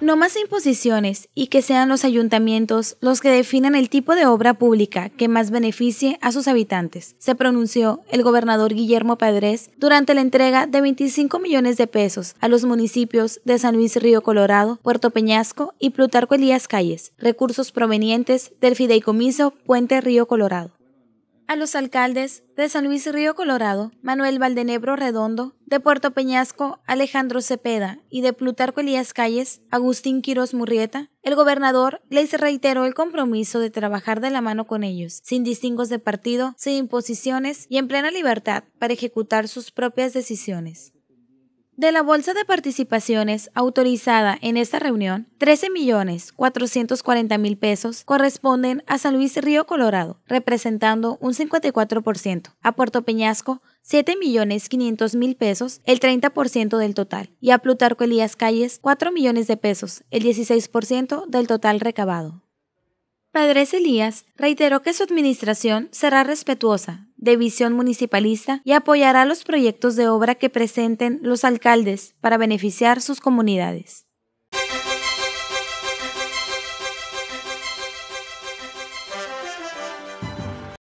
No más imposiciones y que sean los ayuntamientos los que definan el tipo de obra pública que más beneficie a sus habitantes, se pronunció el gobernador Guillermo Padres durante la entrega de 25 millones de pesos a los municipios de San Luis Río Colorado, Puerto Peñasco y Plutarco Elías Calles, recursos provenientes del Fideicomiso Puente Río Colorado a los alcaldes de San Luis Río Colorado, Manuel Valdenebro Redondo, de Puerto Peñasco, Alejandro Cepeda y de Plutarco Elías Calles, Agustín Quiroz Murrieta, el gobernador les reiteró el compromiso de trabajar de la mano con ellos, sin distingos de partido, sin imposiciones y en plena libertad para ejecutar sus propias decisiones. De la bolsa de participaciones autorizada en esta reunión, 13.440.000 pesos corresponden a San Luis Río Colorado, representando un 54%, a Puerto Peñasco 7.500.000 pesos, el 30% del total, y a Plutarco Elías Calles 4 millones de pesos, el 16% del total recabado. Padres Elías reiteró que su administración será respetuosa, de visión municipalista y apoyará los proyectos de obra que presenten los alcaldes para beneficiar sus comunidades.